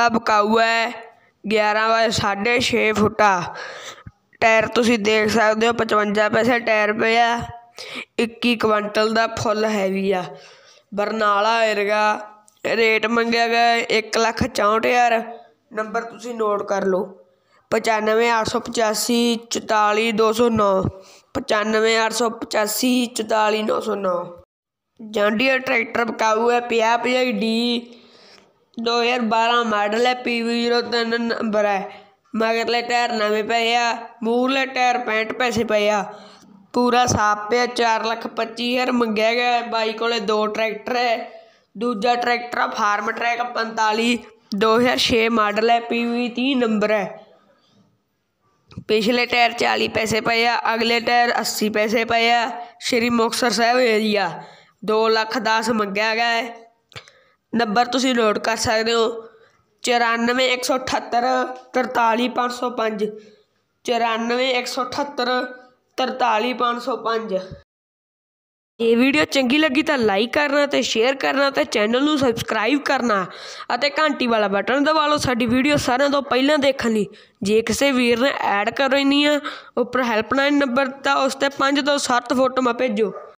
ਫਾਸਲਾ ਬਕਾਊ ਹੈ 11 bye 6.5 ਫੁੱਟਾ tyre ਤੁਸੀਂ ਦੇਖ ਸਕਦੇ ਹੋ 55 ਪੈਸੇ ਟਾਇਰ ਪਿਆ 21 ਕੁਇੰਟਲ ਦਾ ਫੁੱਲ ਹੈਵੀ ਆ ਬਰਨਾਲਾ ਏਰਗਾ ਰੇਟ ਮੰਗਿਆ ਗਿਆ 1,64,000 ਨੰਬਰ ਤੁਸੀਂ ਨੋਟ ਕਰ ਲਓ 95885 44209 95885 ਜਾਂਡੀਆ ਟਰੈਕਟਰ ਬਕਾਊ ਹੈ ਪਿਆ 50 ਡੀ 2012 ਮਾਡਲ ਹੈ PV03 ਨੰਬਰ ਹੈ ਮਗਰਲੇ ਟਾਇਰ ਨਵੇਂ ਪਏ ਆ ਮੂਰਲੇ ਟਾਇਰ 65 ਪੈਸੇ ਪਏ ਆ ਪੂਰਾ ਸਾਫ ਪਿਆ 425000 ਲੱਖ ਮੰਗਿਆ ਗਿਆ ਬਾਈ ਕੋਲੇ ਦੋ ਟਰੈਕਟਰ ਹੈ ਦੂਜਾ ਟਰੈਕਟਰ ਆ ਫਾਰਮ ਟਰੈਕ 45 2006 ਮਾਡਲ ਹੈ PV ਨੰਬਰ ਹੈ ਪਿਛਲੇ ਟਾਇਰ 40 ਪੈਸੇ ਪਏ ਆ ਅਗਲੇ ਟਾਇਰ 80 ਪੈਸੇ ਪਏ ਆ ਸ਼੍ਰੀ ਮੁਕਤਸਰ ਸਾਹਿਬ ਏਰੀਆ 2 ਲੱਖ 10 ਮੰਗਿਆ ਗਿਆ ਹੈ ਨੰਬਰ ਤੁਸੀਂ ਨੋਟ ਕਰ ਸਕਦੇ ਹੋ 94178 43505 ਇਹ ਵੀਡੀਓ ਚੰਗੀ ਲੱਗੀ ਤਾਂ ਲਾਈਕ ਕਰਨਾ ਤੇ ਸ਼ੇਅਰ ਕਰਨਾ ਤੇ ਚੈਨਲ ਨੂੰ ਸਬਸਕ੍ਰਾਈਬ ਕਰਨਾ ਅਤੇ ਘੰਟੀ ਵਾਲਾ ਬਟਨ ਦਬਾ ਲਓ ਸਾਡੀ ਵੀਡੀਓ ਸਾਰਿਆਂ ਤੋਂ ਪਹਿਲਾਂ ਦੇਖਣ ਲਈ ਜੇ ਕਿਸੇ ਵੀਰ ਨੇ ਐਡ ਕਰ ਰਹੀ ਨਹੀਂ ਆ ਉੱਪਰ ਹੈਲਪਲਾਈਨ ਨੰਬਰ ਤਾਂ ਉਸ ਤੇ 5 ਤੋਂ 7 ਫੋਟੋਆਂ ਭੇਜੋ